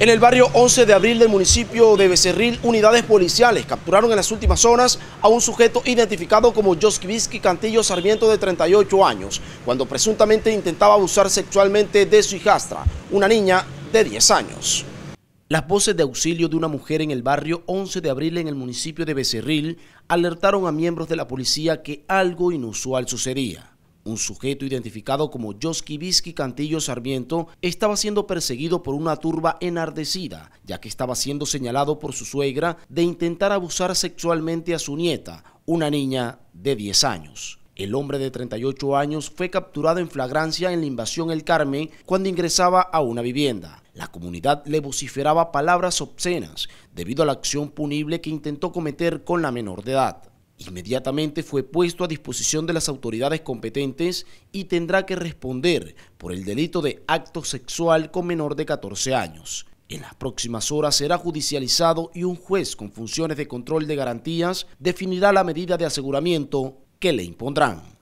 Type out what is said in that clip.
En el barrio 11 de abril del municipio de Becerril, unidades policiales capturaron en las últimas zonas a un sujeto identificado como Joskiviski Cantillo Sarmiento de 38 años, cuando presuntamente intentaba abusar sexualmente de su hijastra, una niña de 10 años. Las voces de auxilio de una mujer en el barrio 11 de abril en el municipio de Becerril alertaron a miembros de la policía que algo inusual sucedía. Un sujeto identificado como Vizqui Cantillo Sarmiento estaba siendo perseguido por una turba enardecida, ya que estaba siendo señalado por su suegra de intentar abusar sexualmente a su nieta, una niña de 10 años. El hombre de 38 años fue capturado en flagrancia en la invasión El Carmen cuando ingresaba a una vivienda. La comunidad le vociferaba palabras obscenas debido a la acción punible que intentó cometer con la menor de edad inmediatamente fue puesto a disposición de las autoridades competentes y tendrá que responder por el delito de acto sexual con menor de 14 años. En las próximas horas será judicializado y un juez con funciones de control de garantías definirá la medida de aseguramiento que le impondrán.